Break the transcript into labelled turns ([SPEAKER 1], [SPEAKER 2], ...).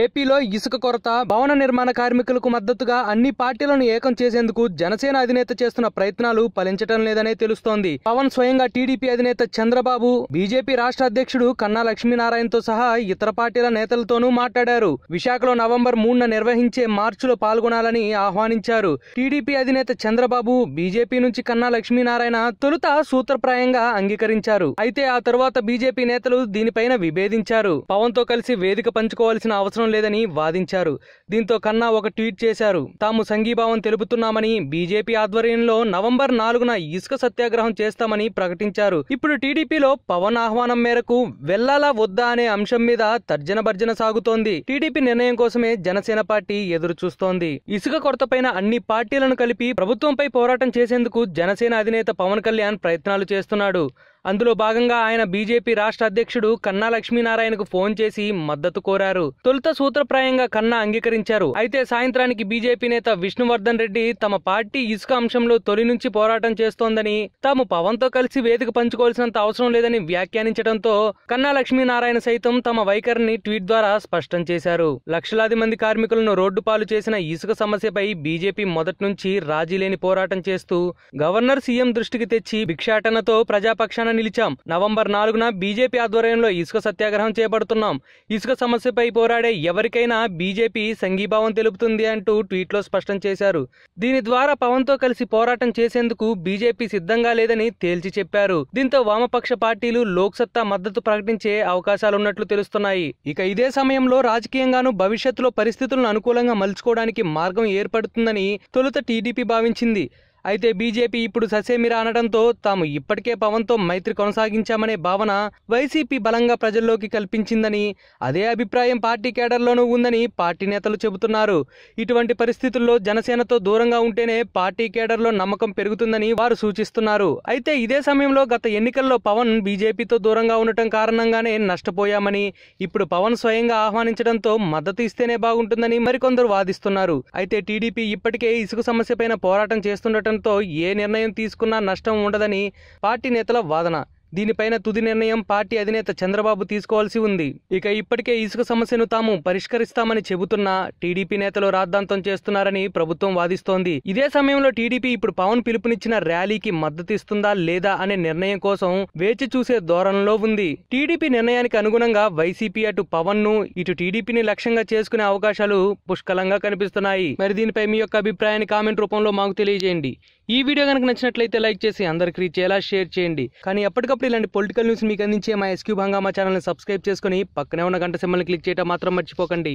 [SPEAKER 1] ఏపీలో ఇసుక కొరత భవన నిర్మాణ కార్మికులకు మద్దతుగా అన్ని పార్టీలను ఏకం చేసేందుకు జనసేన అధినేత చేస్తున్న ప్రయత్నాలు ఫలించటం లేదనే తెలుస్తోంది పవన్ స్వయంగా టీడీపీ అధినేత చంద్రబాబు బీజేపీ రాష్ట్ర అధ్యక్షుడు కన్నా లక్ష్మీనారాయణతో సహా ఇతర పార్టీల నేతలతోనూ మాట్లాడారు విశాఖలో నవంబర్ మూడున నిర్వహించే మార్చిలో పాల్గొనాలని ఆహ్వానించారు టీడీపీ అధినేత చంద్రబాబు బీజేపీ నుంచి కన్నా లక్ష్మీనారాయణ తొలుత సూత్రప్రాయంగా అంగీకరించారు అయితే ఆ తరువాత బీజేపీ నేతలు దీనిపైన విభేదించారు పవన్ తో కలిసి వేదిక పంచుకోవాల్సిన అవసరం అవసరం లేదని వాదించారు దీంతో కన్నా ఒక ట్వీట్ చేశారు తాము సంఘీభావం తెలుపుతున్నామని బీజేపీ ఆధ్వర్యంలో నవంబర్ నాలుగున ఇసుక సత్యాగ్రహం చేస్తామని ప్రకటించారు ఇప్పుడు టీడీపీలో పవన్ ఆహ్వానం మేరకు వెళ్లాలా వద్దా అనే అంశం మీద తర్జన భర్జన సాగుతోంది టీడీపీ నిర్ణయం కోసమే జనసేన పార్టీ ఎదురు చూస్తోంది ఇసుక కొరతపైన అన్ని పార్టీలను కలిపి ప్రభుత్వంపై పోరాటం చేసేందుకు జనసేన అధినేత పవన్ కళ్యాణ్ ప్రయత్నాలు చేస్తున్నాడు అందులో భాగంగా ఆయన బీజేపీ రాష్ట్ర అధ్యక్షుడు కన్నా లక్ష్మీనారాయణకు ఫోన్ చేసి మద్దతు కోరారు తొలుత సూత్రప్రాయంగా కన్నా అంగీకరించారు అయితే సాయంత్రానికి బీజేపీ నేత విష్ణువర్ధన్ రెడ్డి తమ పార్టీ ఇసుక అంశంలో తొలి నుంచి పోరాటం చేస్తోందని తాము పవన్తో కలిసి వేదిక పంచుకోవాల్సినంత అవసరం లేదని వ్యాఖ్యానించడంతో కన్నా లక్ష్మీనారాయణ సైతం తమ వైఖరిని ట్వీట్ ద్వారా స్పష్టం చేశారు లక్షలాది మంది కార్మికులను రోడ్డు పాలు చేసిన ఇసుక సమస్యపై బీజేపీ మొదటి నుంచి రాజీ లేని పోరాటం చేస్తూ గవర్నర్ సీఎం దృష్టికి తెచ్చి భిక్షాటనతో ప్రజాపక్షాన నిలిచాం నవంబర్ నాలుగున బీజేపీ ఆధ్వర్యంలో ఇసుక సత్యాగ్రహం చేపడుతున్నాం ఇసుక సమస్యపై పోరాడే ఎవరికైనా బీజేపీ సంఘీభావం తెలుపుతుంది అంటూ ట్వీట్లో స్పష్టం చేశారు దీని ద్వారా పవన్తో కలిసి పోరాటం చేసేందుకు బీజేపీ సిద్ధంగా లేదని తేల్చి చెప్పారు దీంతో వామపక్ష పార్టీలు లోక్సత్తా మద్దతు ప్రకటించే అవకాశాలున్నట్లు తెలుస్తున్నాయి ఇక ఇదే సమయంలో రాజకీయంగానూ భవిష్యత్తులో పరిస్థితులను అనుకూలంగా మలుచుకోవడానికి మార్గం ఏర్పడుతుందని తొలుత టీడీపీ భావించింది అయితే బీజేపీ ఇప్పుడు ససేమిరా అనడంతో తాము ఇప్పటికే పవన్తో మైత్రి కొనసాగించామనే భావన వైసీపీ బలంగా ప్రజల్లోకి కల్పించిందని అదే అభిప్రాయం పార్టీ కేడర్లోనూ ఉందని పార్టీ నేతలు చెబుతున్నారు ఇటువంటి పరిస్థితుల్లో జనసేనతో దూరంగా ఉంటేనే పార్టీ కేడర్లో నమ్మకం పెరుగుతుందని వారు సూచిస్తున్నారు అయితే ఇదే సమయంలో గత ఎన్నికల్లో పవన్ బీజేపీతో దూరంగా ఉండటం కారణంగానే నష్టపోయామని ఇప్పుడు పవన్ స్వయంగా ఆహ్వానించడంతో మద్దతు ఇస్తేనే బాగుంటుందని మరికొందరు వాదిస్తున్నారు అయితే టీడీపీ ఇప్పటికే ఇసుక సమస్యపైన పోరాటం చేస్తుండటం నష్టంతో ఏ నిర్ణయం తీసుకున్నా నష్టం ఉండదని పార్టీ నేతల వాదన దీనిపైన తుది నిర్ణయం పార్టీ అధినేత చంద్రబాబు తీసుకోవాల్సి ఉంది ఇక ఇప్పటికే ఇసుక సమస్యను తాము పరిష్కరిస్తామని చెబుతున్నా టీడీపీ నేతలు రాద్ధాంతం చేస్తున్నారని ప్రభుత్వం వాదిస్తోంది ఇదే సమయంలో టీడీపీ ఇప్పుడు పవన్ పిలుపునిచ్చిన ర్యాలీకి మద్దతిస్తుందా లేదా అనే నిర్ణయం కోసం వేచి చూసే ధోరణిలో ఉంది టీడీపీ నిర్ణయానికి అనుగుణంగా వైసీపీ అటు పవన్ ను ఇటు టీడీపీని లక్ష్యంగా చేసుకునే అవకాశాలు పుష్కలంగా కనిపిస్తున్నాయి మరి దీనిపై మీ యొక్క అభిప్రాయాన్ని కామెంట్ రూపంలో మాకు తెలియజేయండి ఈ వీడియో కనుక నచ్చినట్లయితే లైక్ చేసి అందరికి రీచ్ చేయాలా షేర్ చేయండి కానీ ఎప్పటికప్పుడు ఎప్పటికప్పుడు ఇలాంటి పొలిటికల్ న్యూస్ మీకు అందించే మా ఎస్క్యూ హంగామా ఛానల్ని సబ్స్క్రైబ్ చేసుకుని పక్కనే ఉన్న గంట సింబల్ని క్లిక్ చేయడం మాత్రం మర్చిపోకండి